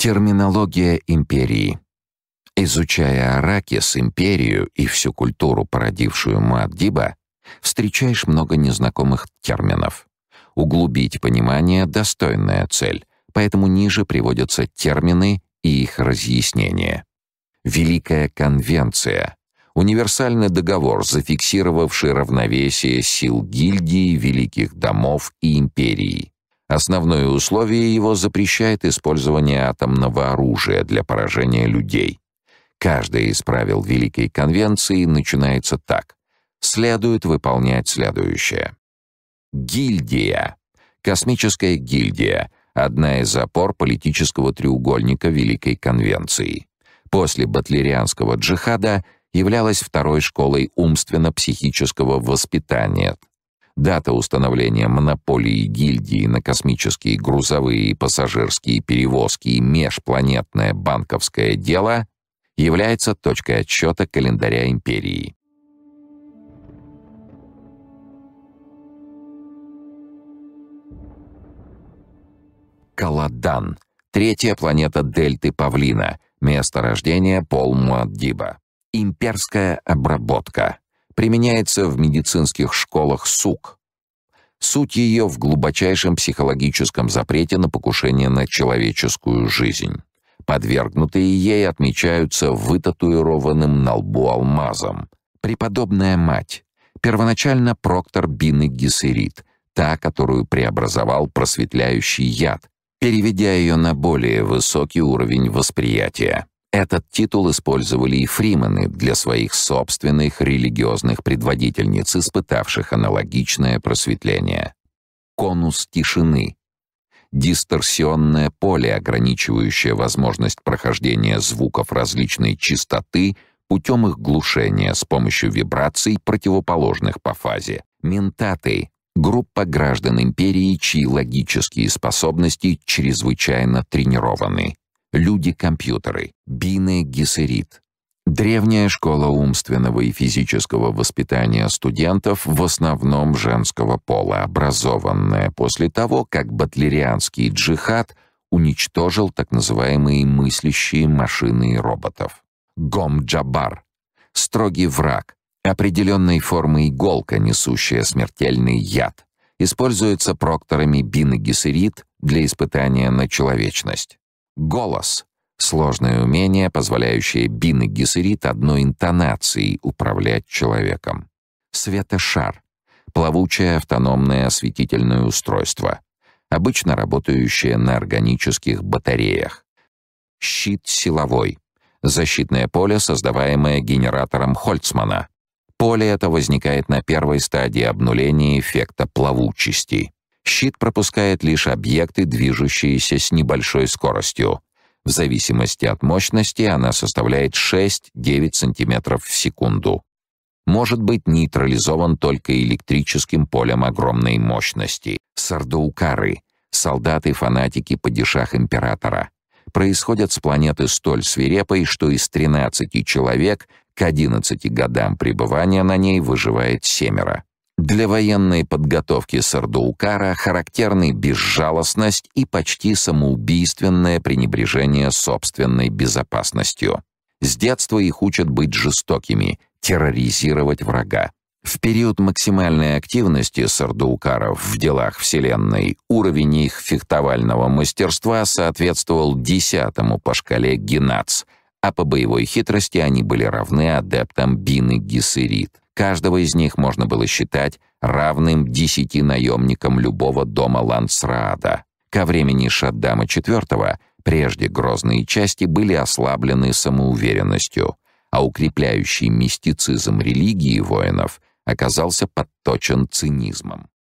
Терминология империи. Изучая Аракис, империю и всю культуру, породившую Муаддиба, встречаешь много незнакомых терминов. Углубить понимание — достойная цель, поэтому ниже приводятся термины и их разъяснения. Великая конвенция — универсальный договор, зафиксировавший равновесие сил гильдии, великих домов и империи. Основное условие его запрещает использование атомного оружия для поражения людей. Каждое из правил Великой Конвенции начинается так. Следует выполнять следующее. Гильдия. Космическая гильдия — одна из опор политического треугольника Великой Конвенции. После батлерианского джихада являлась второй школой умственно-психического воспитания, Дата установления монополии гильдии на космические грузовые и пассажирские перевозки и межпланетное банковское дело является точкой отсчета календаря империи. Каладан, третья планета Дельты Павлина, место рождения Пол Муаддиба. Имперская обработка применяется в медицинских школах СУК. Суть ее в глубочайшем психологическом запрете на покушение на человеческую жизнь. Подвергнутые ей отмечаются вытатуированным на лбу алмазом. Преподобная мать. Первоначально проктор Бины Гессерит, та, которую преобразовал просветляющий яд, переведя ее на более высокий уровень восприятия. Этот титул использовали и фримены для своих собственных религиозных предводительниц, испытавших аналогичное просветление. Конус тишины — дисторсионное поле, ограничивающее возможность прохождения звуков различной частоты путем их глушения с помощью вибраций, противоположных по фазе. Ментаты — группа граждан империи, чьи логические способности чрезвычайно тренированы люди-компьютеры, бины Гессерит. Древняя школа умственного и физического воспитания студентов в основном женского пола, образованная после того, как батлерианский джихад уничтожил так называемые мыслящие машины и роботов. Гом-Джабар — строгий враг, определенной формы иголка, несущая смертельный яд, используется прокторами Бин и для испытания на человечность. Голос — сложное умение, позволяющее Бин и Гессерит одной интонацией управлять человеком. Светошар — плавучее автономное осветительное устройство, обычно работающее на органических батареях. Щит силовой — защитное поле, создаваемое генератором Хольцмана. Поле это возникает на первой стадии обнуления эффекта плавучести — Щит пропускает лишь объекты, движущиеся с небольшой скоростью. В зависимости от мощности она составляет 6-9 см в секунду. Может быть нейтрализован только электрическим полем огромной мощности. Сардоукары — солдаты-фанатики падишах императора. Происходят с планеты столь свирепой, что из 13 человек к 11 годам пребывания на ней выживает семеро. Для военной подготовки Сардуукара характерны безжалостность и почти самоубийственное пренебрежение собственной безопасностью. С детства их учат быть жестокими, терроризировать врага. В период максимальной активности сардуукаров в делах Вселенной уровень их фехтовального мастерства соответствовал десятому по шкале Генац, а по боевой хитрости они были равны адептам Бины Гессерит — Каждого из них можно было считать равным десяти наемникам любого дома Лансраада. Ко времени Шаддама IV прежде грозные части были ослаблены самоуверенностью, а укрепляющий мистицизм религии воинов оказался подточен цинизмом.